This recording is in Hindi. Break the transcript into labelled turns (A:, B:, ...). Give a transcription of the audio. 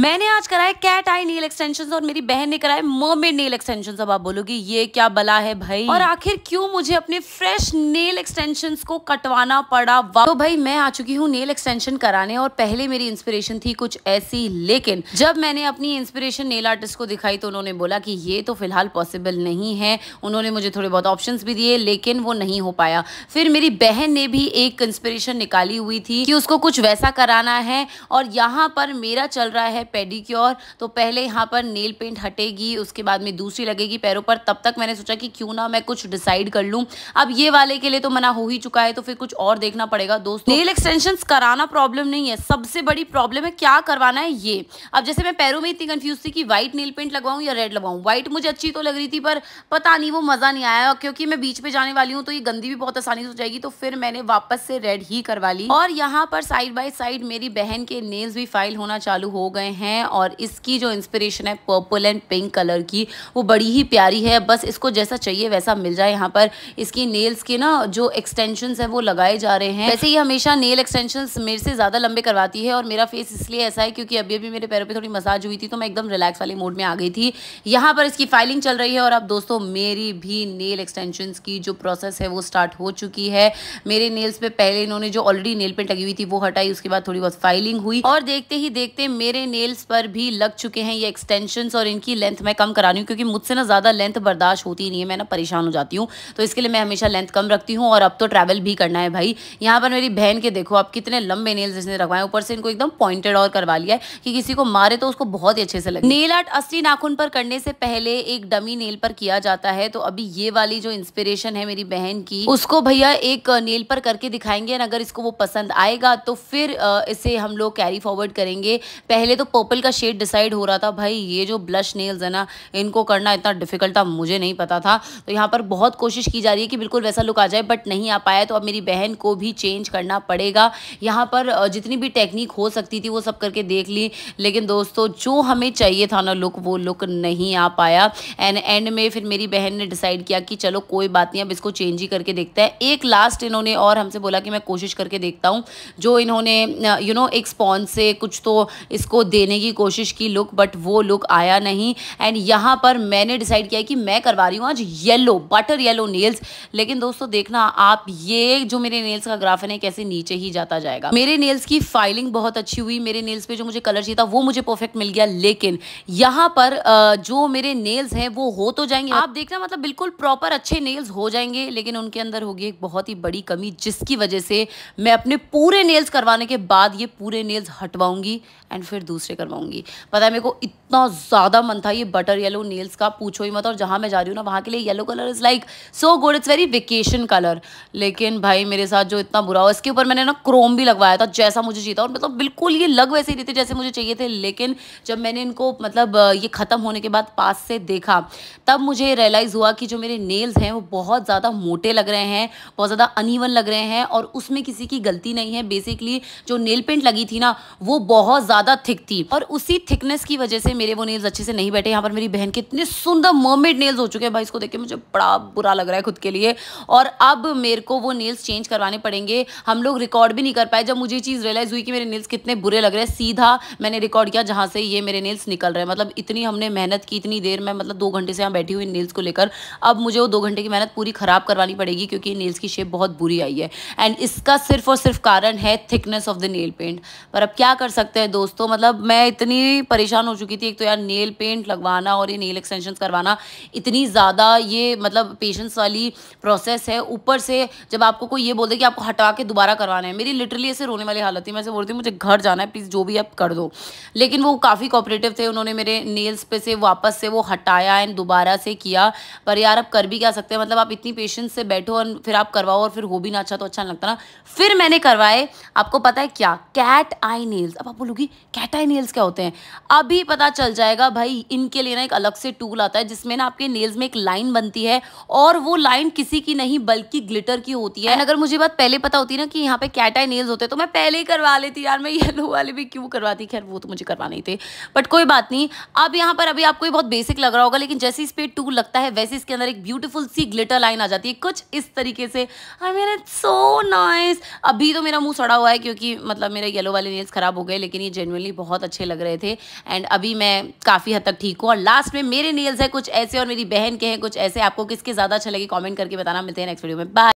A: मैंने आज कराए कैट आई नील एक्सटेंशन और मेरी बहन ने कराए मोमेड नील एक्सटेंशन अब आप बोलोगे ये क्या बला है भाई और आखिर क्यों मुझे अपने फ्रेश नेल एक्सटेंशन को कटवाना पड़ा तो भाई मैं आ चुकी हूँ नेल एक्सटेंशन कराने और पहले मेरी इंस्पिरेशन थी कुछ ऐसी लेकिन जब मैंने अपनी इंस्पिरेशन नेल आर्टिस्ट को दिखाई तो उन्होंने बोला की ये तो फिलहाल पॉसिबल नहीं है उन्होंने मुझे थोड़े बहुत ऑप्शन भी दिए लेकिन वो नहीं हो पाया फिर मेरी बहन ने भी एक इंस्पिरेशन निकाली हुई थी कि उसको कुछ वैसा कराना है और यहाँ पर मेरा चल रहा है पेडिक्योर तो पहले यहाँ पर नेल पेंट हटेगी उसके बाद में दूसरी लगेगी पैरों पर तब तक मैंने सोचा कि क्यों ना मैं कुछ डिसाइड कर लूँ अब ये वाले के लिए तो मना हो ही चुका है तो फिर कुछ और देखना पड़ेगा दोस्तों नेल एक्सटेंशन कराना प्रॉब्लम नहीं है सबसे बड़ी प्रॉब्लम है क्या करवाना है ये अब जैसे मैं पैरों में इतनी कन्फ्यूज थी कि व्हाइट नेल पेंट लगवाऊँ या रेड लगवाऊँ व्हाइट मुझे अच्छी तो लग रही थी पर पता नहीं वो मज़ा नहीं आया क्योंकि मैं बीच पर जाने वाली हूँ तो ये गंदी भी बहुत आसानी से हो जाएगी तो फिर मैंने वापस से रेड ही करवा ली और यहाँ पर साइड बाई साइड मेरी बहन के नेल्स भी फाइल होना चालू हो गए हैं और इसकी जो इंस्पिरेशन है पर्पल एंड पिंक कलर की वो बड़ी ही प्यारी है बस इसको जैसा चाहिए वैसा मिल जाए यहाँ पर इसकी नेल्स के ना जो एक्सटेंशन है वो लगाए जा रहे हैं वैसे ही हमेशा नेल एक्सटेंशन मेरे से ज़्यादा लंबे करवाती है और मेरा फेस इसलिए ऐसा है क्योंकि अभी अभी मेरे पैरों पर थोड़ी मसाज हुई थी तो मैं एकदम रिलैक्स वाले मोड में आ गई थी यहाँ पर इसकी फाइलिंग चल रही है और अब दोस्तों मेरी भी नेल एक्सटेंशन की जो प्रोसेस है वो स्टार्ट हो चुकी है मेरे नेल्स पे पहले इन्होंने जो ऑलरेडी नेल पेंट लगी हुई थी वो हटाई उसके बाद थोड़ी बहुत फाइलिंग हुई और देखते ही देखते मेरे नेल नेल्स पर भी लग चुके हैं ये एक्सटेंशंस और इनकी लेंथ मैं कम करा रही हूँ क्योंकि मुझसे ना ज़्यादा लेंथ बर्दाश्त होती नहीं है मैं ना परेशान हो जाती हूँ तो इसके लिए मैं हमेशा लेंथ कम रखती हूँ और अब तो ट्रैवल भी करना है भाई यहाँ पर मेरी बहन के देखो आप कितने लंबे नेल्स इसने रखवाए ऊपर से इनको एकदम पॉइंटेड और करवा लिया है कि किसी को मारे तो उसको बहुत ही अच्छे से लगे नेल आर्ट असली नाखून पर करने से पहले एक डमी नेल पर किया जाता है तो अभी ये वाली जो इंस्पिरेशन है मेरी बहन की उसको भैया एक नेल पर करके दिखाएंगे अगर इसको वो पसंद आएगा तो फिर इसे हम लोग कैरी फॉरवर्ड करेंगे पहले तो तक पर्पल का शेड डिसाइड हो रहा था भाई ये जो ब्लश नेल्स है ना इनको करना इतना डिफिकल्ट था मुझे नहीं पता था तो यहाँ पर बहुत कोशिश की जा रही है कि बिल्कुल वैसा लुक आ जाए बट नहीं आ पाया तो अब मेरी बहन को भी चेंज करना पड़ेगा यहाँ पर जितनी भी टेक्निक हो सकती थी वो सब करके देख ली लेकिन दोस्तों जो हमें चाहिए था ना लुक वो लुक नहीं आ पाया एंड एंड में फिर मेरी बहन ने डिसाइड किया कि चलो कोई बात नहीं अब इसको चेंज ही करके देखते हैं एक लास्ट इन्होंने और हमसे बोला कि मैं कोशिश करके देखता हूँ जो इन्होंने यू नो एक स्पॉन्स से कुछ तो इसको देने की कोशिश की लुक बट वो लुक आया नहीं एंड यहाँ पर मैंने डिसाइड किया कि मैं करवा रही हूँ आज येलो बटर येलो नेल्स लेकिन दोस्तों देखना आप ये जो मेरे नेल्स का ग्राफन है कैसे नीचे ही जाता जाएगा मेरे नेल्स की फाइलिंग बहुत अच्छी हुई मेरे नेल्स पे जो मुझे कलर चाहिए था वो मुझे परफेक्ट मिल गया लेकिन यहाँ पर जो मेरे नेल्स हैं वो हो तो जाएंगे आप देखना मतलब बिल्कुल प्रॉपर अच्छे नेल्स हो जाएंगे लेकिन उनके अंदर होगी एक बहुत ही बड़ी कमी जिसकी वजह से मैं अपने पूरे नेल्स करवाने के बाद ये पूरे नेल्स हटवाऊंगी एंड फिर दूसरे से करवाऊंगी पता है मेरे को इतना ज़्यादा मन था ये बटर येलो नेल्स का पूछो ही मत और जहाँ मैं जा रही हूँ ना वहाँ के लिए yellow colour is like so good it's very vacation colour लेकिन भाई मेरे साथ जो इतना बुरा हुआ इसके ऊपर मैंने ना क्रोम भी लगवाया था जैसा मुझे चाहिए और मतलब बिल्कुल ये लग वैसे ही रहे थे जैसे मुझे चाहिए थे लेकिन जब मैंने इनको मतलब ये ख़त्म होने के बाद पास से देखा तब मुझे रियलाइज़ हुआ कि जो मेरे नेल्स हैं वो बहुत ज़्यादा मोटे लग रहे हैं बहुत ज़्यादा अनइवन लग रहे हैं और उसमें किसी की गलती नहीं है बेसिकली जो नेल पेंट लगी थी ना वो बहुत ज़्यादा थिक थी थी और उसी थिकनेस की वजह से मेरे वो नेल्स अच्छे से नहीं बैठे यहाँ पर मेरी बहन के इतने सुंदर मर्मेड नेल्स हो चुके हैं भाई इसको देख के मुझे बड़ा बुरा लग रहा है खुद के लिए और अब मेरे को वो नेल्स चेंज करवाने पड़ेंगे हम लोग रिकॉर्ड भी नहीं कर पाए जब मुझे ये चीज़ रियलाइज़ हुई कि मेरे नेल्स कितने बुरे लग रहे हैं सीधा मैंने रिकॉर्ड किया जहाँ से ये मेरे नेल्स निकल रहे हैं मतलब इतनी हमने मेहनत की इतनी देर में मतलब दो घंटे से यहाँ बैठी हुई नेल्स को लेकर अब मुझे वो दो घंटे की मेहनत पूरी ख़राब करवानी पड़ेगी क्योंकि नेल्स की शेप बहुत बुरी आई है एंड इसका सिर्फ और सिर्फ कारण है thickness of the nail paint पर अब क्या कर सकते हैं दोस्तों मतलब मैं इतनी परेशान हो चुकी थी एक तो यार नेल पेंट लगवाना और ये नेल एक्सटेंशन करवाना इतनी ज़्यादा ये मतलब पेशेंस वाली प्रोसेस है ऊपर से जब आपको कोई ये बोल दे कि आपको हटा के दोबारा करवाना है मेरी लिटरली ऐसे रोने वाली हालत थी मैं ऐसे बोल मुझे घर जाना है प्लीज़ जो भी आप कर दो लेकिन वो काफ़ी कॉपरेटिव थे उन्होंने मेरे नेल्स पे से वापस से वो हटाया एंड दोबारा से किया पर यार आप कर भी क्या सकते हैं मतलब आप इतनी पेशेंस से बैठो और फिर आप करवाओ और फिर हो भी ना अच्छा तो अच्छा नहीं लगता ना फिर मैंने करवाए आपको पता है क्या कैट आई नेल्स अब आप बोलोगी कैट आई नेल्स नेल्स क्या होते हैं अभी पता चल जाएगा भाई इनके लिए ना एक अलग से टूल आता है जिसमें ना आपके नेल्स में एक लाइन बनती है और वो लाइन किसी की नहीं बल्कि ग्लिटर की होती है अगर मुझे बात पहले पता होती ना कि यहाँ पे कैट नेल्स होते तो मैं पहले ही करवा लेती यार मैं येलो वाले भी क्यों करवाती खैर वो तो मुझे करवा नहीं थे बट कोई बात नहीं अब यहाँ पर अभी आपको बहुत बेसिक लग रहा होगा लेकिन जैसे इस पर टूल लगता है वैसे इसके अंदर एक ब्यूटीफुल सी ग्लिटर लाइन आ जाती है कुछ इस तरीके से I mean it so nice अभी तो मेरा मुंह सड़ा हुआ है क्योंकि मतलब मेरे येलो वाले नेल्स खराब हो गए लेकिन ये जेनुअनली बहुत अच्छे लग रहे थे एंड अभी मैं काफ़ी हद तक ठीक हूँ और लास्ट में मेरे नेल्स हैं कुछ ऐसे और मेरी बहन के हैं कुछ ऐसे आपको किसके ज़्यादा अच्छे लगे कॉमेंट करके बताना मिलते हैं नेक्स्ट वीडियो में बाय